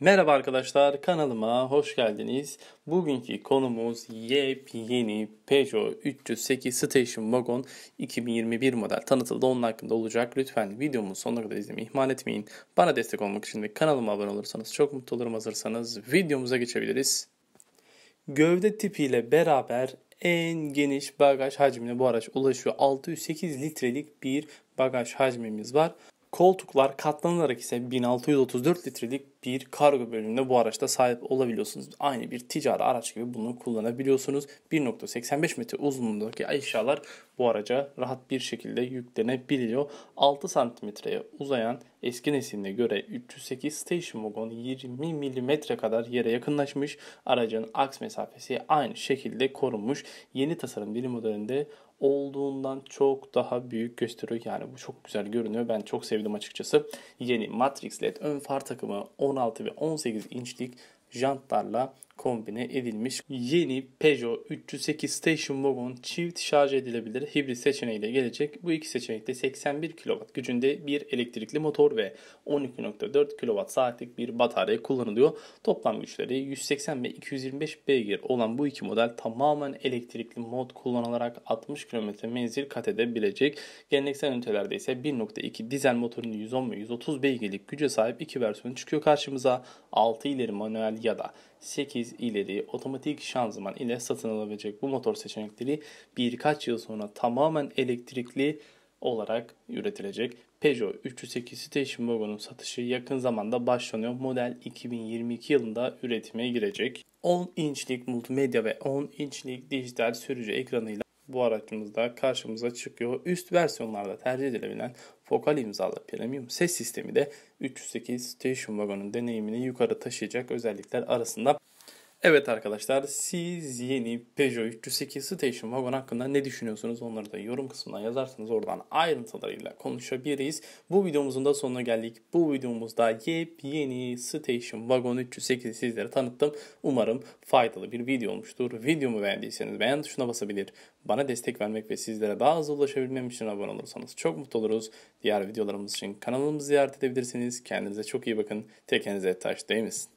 Merhaba arkadaşlar kanalıma hoş geldiniz. Bugünkü konumuz yepyeni Peugeot 308 Station Wagon 2021 model tanıtıldı. Onun hakkında olacak. Lütfen videomun sonuna kadar izlemeyi ihmal etmeyin. Bana destek olmak için de kanalıma abone olursanız çok mutlu olurum. Hazırsanız videomuza geçebiliriz. Gövde tipiyle beraber en geniş bagaj hacmine bu araç ulaşıyor. 608 litrelik bir bagaj hacmimiz var. Koltuklar katlanarak ise 1634 litrelik bir kargo bölümünde bu araçta sahip olabiliyorsunuz. Aynı bir ticari araç gibi bunu kullanabiliyorsunuz. 1.85 metre uzunluğundaki eşyalar bu araca rahat bir şekilde yüklenebiliyor. 6 santimetreye uzayan eski nesline göre 308 station wagon 20 mm kadar yere yakınlaşmış, aracın aks mesafesi aynı şekilde korunmuş. Yeni tasarım dilim modelinde olduğundan çok daha büyük gösteriyor. Yani bu çok güzel görünüyor. Ben çok sevdim açıkçası. Yeni Matrix LED ön far takımı 16 ve 18 inçlik jantlarla kombine edilmiş yeni Peugeot 308 Station Wagon çift şarj edilebilir hibrit seçeneğiyle gelecek. Bu iki seçenekte 81 kW gücünde bir elektrikli motor ve 12.4 kWh saatlik bir batarya kullanılıyor. Toplam güçleri 180 ve 225 beygir olan bu iki model tamamen elektrikli mod kullanılarak 60 km menzil kat edebilecek. Geleneksel ünitelerde ise 1.2 dizel motorunun 110 ve 130 beygirlik güce sahip iki versiyonu çıkıyor karşımıza. 6 ileri manuel ya da 8 ileri otomatik şanzıman ile satın alabilecek bu motor seçenekleri birkaç yıl sonra tamamen elektrikli olarak üretilecek. Peugeot 308 Station Wagon'un satışı yakın zamanda başlanıyor. Model 2022 yılında üretime girecek. 10 inçlik multimedya ve 10 inçlik dijital sürücü ekranıyla bu araçımızda karşımıza çıkıyor. Üst versiyonlarda tercih edilebilen fokal imzalı premium ses sistemi de 308 station wagon'un deneyimini yukarı taşıyacak özellikler arasında. Evet arkadaşlar siz yeni Peugeot 308 Station Wagon hakkında ne düşünüyorsunuz onları da yorum kısmına yazarsanız oradan ayrıntılarıyla konuşabiliriz. Bu videomuzun da sonuna geldik. Bu videomuzda yepyeni Station Wagon 308'i sizlere tanıttım. Umarım faydalı bir video olmuştur. Videomu beğendiyseniz beğen tuşuna basabilir. Bana destek vermek ve sizlere daha hızlı ulaşabilmem için abone olursanız çok mutlu oluruz. Diğer videolarımız için kanalımızı ziyaret edebilirsiniz. Kendinize çok iyi bakın. Tekenize taş değmesin.